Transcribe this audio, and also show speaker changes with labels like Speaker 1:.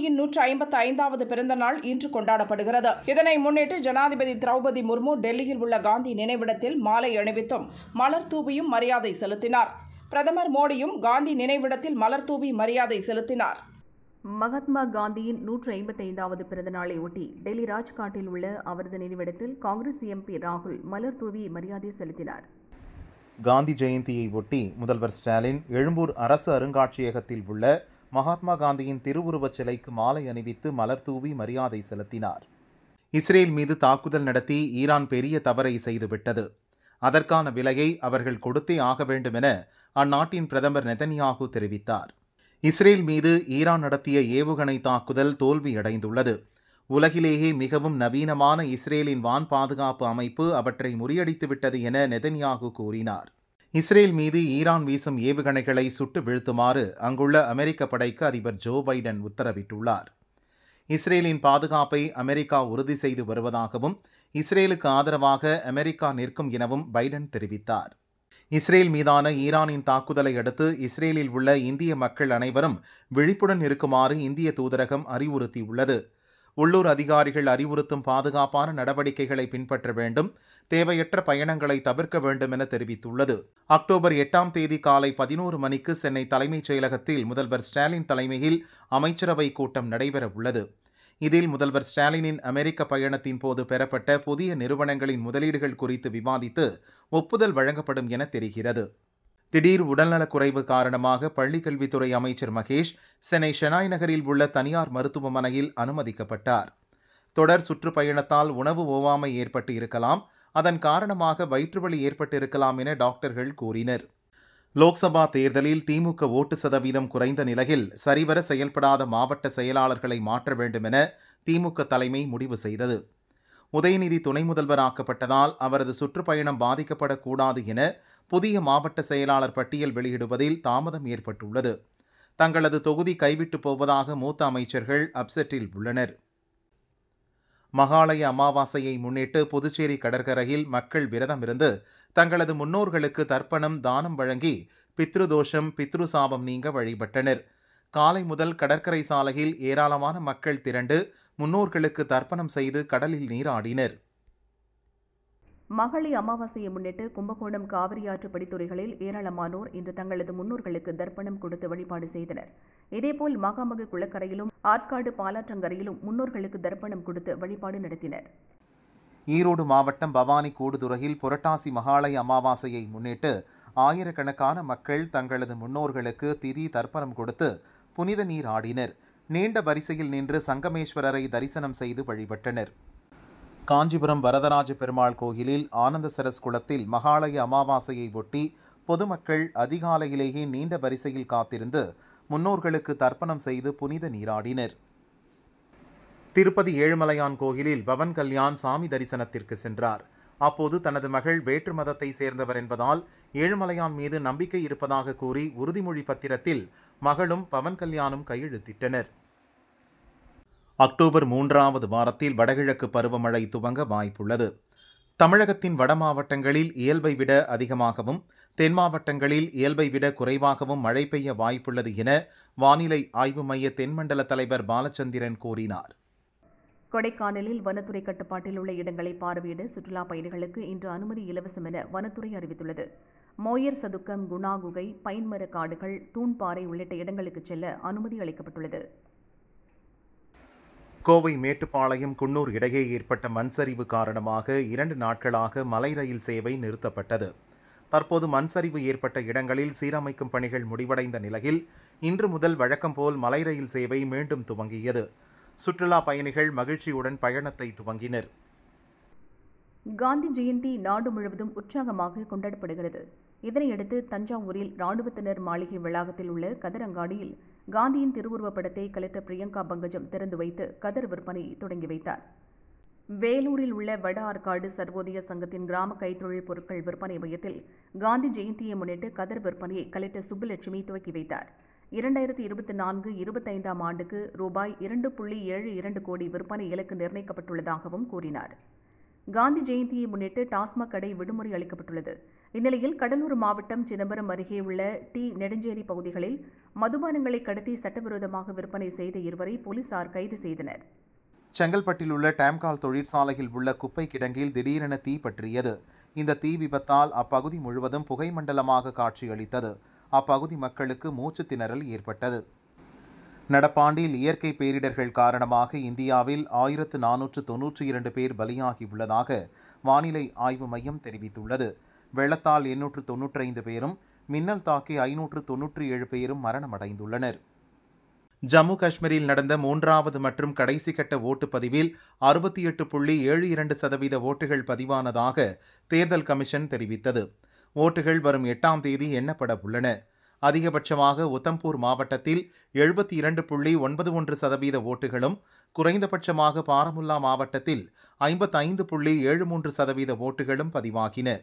Speaker 1: காந்தியின் நூற்றி ஐம்பத்தி ஐந்தாவது பிறந்த நாள் இன்று கொண்டாடப்படுகிறது இதனை முன்னிட்டு ஜனாதிபதி திரௌபதி முர்மு டெல்லியில் உள்ள காந்தி நினைவிடத்தில் மாலை அணிவித்தும் மலர் தூவியும் மரியாதை செலுத்தினார் பிரதமர் மோடியும் காந்தி நினைவிடத்தில் மலர் தூவி மரியாதை செலுத்தினார் மகாத்மா காந்தியின் நூற்றி நூற்று ஐம்பத்தைந்தாவது பிறந்தநாளை ஒட்டி டெல்லி ராஜ்காட்டில் உள்ள அவரது நினைவிடத்தில் காங்கிரஸ் எம்பி ராகுல் மலர் தூவி மரியாதை செலுத்தினார்
Speaker 2: காந்தி ஜெயந்தியை ஒட்டி முதல்வர் ஸ்டாலின் எழும்பூர் அரசு அருங்காட்சியகத்தில் உள்ள மகாத்மா காந்தியின் திருவுருவச் சிலைக்கு மாலை அணிவித்து மலர் தூவி மரியாதை செலுத்தினார் இஸ்ரேல் மீது தாக்குதல் நடத்தி ஈரான் பெரிய தவறை செய்துவிட்டது அதற்கான விலையை அவர்கள் கொடுத்தே ஆக வேண்டுமென அந்நாட்டின் பிரதமர் நெதன்யாகு தெரிவித்தார் இஸ்ரேல் மீது ஈரான் நடத்திய ஏவுகணை தாக்குதல் தோல்வியடைந்துள்ளது உலகிலேயே மிகவும் நவீனமான இஸ்ரேலின் வான் பாதுகாப்பு அமைப்பு அவற்றை முறியடித்துவிட்டது என நெதன்யாகு கூறினார் இஸ்ரேல் மீது ஈரான் வீசும் ஏவுகணைகளை சுட்டு வீழ்த்துமாறு அங்குள்ள அமெரிக்க படைக்கு அதிபர் ஜோ பைடன் உத்தரவிட்டுள்ளார் இஸ்ரேலின் பாதுகாப்பை அமெரிக்கா உறுதி செய்து வருவதாகவும் இஸ்ரேலுக்கு ஆதரவாக அமெரிக்கா நிற்கும் எனவும் பைடன் தெரிவித்தார் இஸ்ரேல் மீதான ஈரானின் தாக்குதலை அடுத்து இஸ்ரேலில் உள்ள இந்திய மக்கள் அனைவரும் விழிப்புடன் இருக்குமாறு இந்திய தூதரகம் அறிவுறுத்தியுள்ளது உள்ளூர் அதிகாரிகள் அறிவுறுத்தும் பாதுகாப்பான நடவடிக்கைகளை பின்பற்ற வேண்டும் தேவையற்ற பயணங்களை தவிர்க்க வேண்டும் என தெரிவித்துள்ளது அக்டோபர் எட்டாம் தேதி காலை பதினோரு மணிக்கு சென்னை தலைமைச் செயலகத்தில் முதல்வர் ஸ்டாலின் தலைமையில் அமைச்சரவை கூட்டம் நடைபெற உள்ளது இதில் முதல்வர் ஸ்டாலினின் அமெரிக்க பயணத்தின் போது பெறப்பட்ட புதிய நிறுவனங்களின் முதலீடுகள் குறித்து விவாதித்து ஒப்புதல் வழங்கப்படும் என தெரிகிறது திடீர் உடல்நலக்குறைவு காரணமாக பள்ளிக்கல்வித்துறை அமைச்சர் மகேஷ் சென்னை ஷெனாய் நகரில் உள்ள தனியார் மருத்துவமனையில் அனுமதிக்கப்பட்டார் தொடர் சுற்றுப்பயணத்தால் உணவு ஒவ்வாமை ஏற்பட்டு இருக்கலாம் அதன் காரணமாக வயிற்றுவலி ஏற்பட்டிருக்கலாம் என டாக்டர்கள் கூறினர் லோக்சபா தேர்தலில் திமுக ஓட்டு சதவீதம் குறைந்த நிலையில் சரிவர செயல்படாத மாவட்ட செயலாளர்களை மாற்ற வேண்டும் என திமுக தலைமை முடிவு செய்தது உதயநிதி துணை முதல்வராக்கப்பட்டதால் அவரது சுற்றுப்பயணம் பாதிக்கப்படக்கூடாது என புதிய மாவட்ட செயலாளர் பட்டியல் வெளியிடுவதில் தாமதம் ஏற்பட்டுள்ளது தங்களது தொகுதி கைவிட்டு போவதாக மூத்த அமைச்சர்கள் அப்செட்டில் உள்ளனர் மகாலய அமாவாசையை முன்னிட்டு புதுச்சேரி கடற்கரையில் மக்கள் விரதம் இருந்து தங்களது முன்னோர்களுக்கு தர்ப்பணம் தானம் வழங்கி பித்ருதோஷம் பித்ரு சாபம் நீங்க வழிபட்டனர் காலை முதல் கடற்கரை சாலையில் ஏராளமான மக்கள் திரண்டு முன்னோர்களுக்கு தர்ப்பணம் செய்து கடலில் நீராடினர்
Speaker 1: மகளிர் அமாவாசையை முன்னிட்டு கும்பகோணம் ஆற்று படித்துறைகளில் ஏராளமானோர் இன்று தங்களது முன்னோர்களுக்கு தர்ப்பணம் கொடுத்து வழிபாடு செய்தனர் இதேபோல் மகாமக குளக்கரையிலும் ஆற்காடு பாலாற்றங்கரையிலும் முன்னோர்களுக்கு தர்ப்பணம் கொடுத்து வழிபாடு நடத்தினர்
Speaker 2: ஈரோடு மாவட்டம் பவானி கூடுதுறையில் புரட்டாசி மகாலய அமாவாசையை முன்னிட்டு ஆயிரக்கணக்கான மக்கள் தங்களது முன்னோர்களுக்கு திதி தர்ப்பணம் கொடுத்து புனித நீர் ஆடினர் நீண்ட வரிசையில் நின்று சங்கமேஸ்வரரை தரிசனம் செய்து வழிபட்டனர் காஞ்சிபுரம் வரதராஜ பெருமாள் கோயிலில் ஆனந்தசரஸ் குளத்தில் மகாலய அமாவாசையை ஒட்டி பொதுமக்கள் அதிகாலையிலேயே நீண்ட வரிசையில் காத்திருந்து முன்னோர்களுக்கு தர்ப்பணம் செய்து புனித நீராடினர் திருப்பதி ஏழுமலையான் கோயிலில் பவன் கல்யாண் சாமி தரிசனத்திற்கு சென்றார் அப்போது தனது மகள் வேற்று மதத்தை சேர்ந்தவர் என்பதால் ஏழுமலையான் மீது நம்பிக்கை இருப்பதாக கூறி உறுதிமொழி பத்திரத்தில் மகளும் பவன் கல்யாணும் கையெழுத்திட்டனர் அக்டோபர் மூன்றாவது வாரத்தில் வடகிழக்கு பருவமழை துவங்க வாய்ப்புள்ளது தமிழகத்தின் வட மாவட்டங்களில் இயல்பை விட அதிகமாகவும் தென் மாவட்டங்களில் இயல்பை விட குறைவாகவும் மழை பெய்ய வாய்ப்புள்ளது என வானிலை ஆய்வு மைய தென்மண்டல தலைவர் பாலச்சந்திரன் கூறினார்
Speaker 1: கொடைக்கானலில் வனத்துறை கட்டுப்பாட்டில் உள்ள இடங்களை பார்வையிட சுற்றுலா பயணிகளுக்கு இன்று அனுமதி இலவசம் என வனத்துறை அறிவித்துள்ளது மோயர் சதுக்கம் குணாகுகை பைன்மர காடுகள் தூண்பாறை உள்ளிட்ட இடங்களுக்கு செல்ல அனுமதி அளிக்கப்பட்டுள்ளது
Speaker 2: கோவை மேட்டுப்பாளையம் குன்னூர் இடையே ஏற்பட்ட மண் சரிவு காரணமாக இரண்டு நாட்களாக மலை ரயில் சேவை நிறுத்தப்பட்டது தற்போது மண் சரிவு ஏற்பட்ட இடங்களில் சீரமைக்கும் பணிகள் முடிவடைந்த நிலையில் இன்று முதல் வழக்கம் போல் மலை ரயில் சேவை மீண்டும் துவங்கியது சுற்றுலா பயணிகள் மகிழ்ச்சியுடன் பயணத்தை துவங்கினர்
Speaker 1: காந்தி ஜெயந்தி நாடு முழுவதும் உற்சாகமாக கொண்டாடப்படுகிறது இதனையடுத்து தஞ்சாவூரில் ராணுவத்தினர் மாளிகை வளாகத்தில் உள்ள கதரங்காடியில் காந்தியின் திருவுருவப்படத்தை கலெக்டர் பிரியங்கா பங்கஜம் திறந்து வைத்து கதர் விற்பனை தொடங்கி வைத்தார் வேலூரில் உள்ள வட ஆற்காடு சர்வோதய சங்கத்தின் கிராம கைத்தொழில் பொருட்கள் விற்பனை மையத்தில் காந்தி ஜெயந்தியை முன்னிட்டு கதர் விற்பனையை கலெக்டர் சுப்புலட்சுமி துவக்கி வைத்தார் இரண்டாயிரத்தி இருபத்தி நான்கு இருபத்தைந்தாம் ஆண்டுக்கு ரூபாய் இரண்டு புள்ளி ஏழு இரண்டு கோடி விற்பனை இலக்கு நிர்ணயிக்கப்பட்டுள்ளதாகவும் கூறினார் காந்தி ஜெயந்தியை முன்னிட்டு டாஸ்மாக் கடை விடுமுறை அளிக்கப்பட்டுள்ளது இந்நிலையில் கடலூர் மாவட்டம் சிதம்பரம் அருகே உள்ள டி நெடுஞ்சேரி பகுதிகளில் மதுபானங்களை கடத்தி சட்டவிரோதமாக விற்பனை செய்த இருவரை போலீசார் கைது செய்தனர்
Speaker 2: செங்கல்பட்டில் உள்ள டேம்கால் தொழிற்சாலையில் உள்ள குப்பை கிடங்கில் திடீரென தீ பற்றியது இந்த தீ விபத்தால் அப்பகுதி முழுவதும் புகை மண்டலமாக காட்சியளித்தது அப்பகுதி மக்களுக்கு மூச்சு திணறல் ஏற்பட்டது நடப்பாண்டில் இயற்கை பேரிடர்கள் காரணமாக இந்தியாவில் ஆயிரத்து நானூற்று தொன்னூற்றி இரண்டு பேர் பலியாகியுள்ளதாக வானிலை ஆய்வு மையம் தெரிவித்துள்ளது வெள்ளத்தால் எண்ணூற்று ஐந்து பேரும் மின்னல் தாக்கி ஐநூற்று தொன்னூற்றி ஏழு பேரும் மரணமடைந்துள்ளனர் ஜம்மு காஷ்மீரில் நடந்த மூன்றாவது மற்றும் கடைசி கட்ட ஓட்டுப்பதிவில் அறுபத்தி எட்டு புள்ளி ஏழு இரண்டு சதவீத ஓட்டுகள் பதிவானதாக தேர்தல் கமிஷன் தெரிவித்தது ஓட்டுகள் வரும் எட்டாம் தேதி எண்ணப்பட உள்ளன அதிகபட்சமாக உத்தம்பூர் மாவட்டத்தில் எழுபத்தி இரண்டு புள்ளி ஒன்பது ஒன்று சதவீத ஓட்டுகளும் குறைந்தபட்சமாக பாரமுல்லா மாவட்டத்தில் ஐம்பத்தைந்து புள்ளி ஏழு மூன்று சதவீத ஓட்டுகளும் பதிவாகின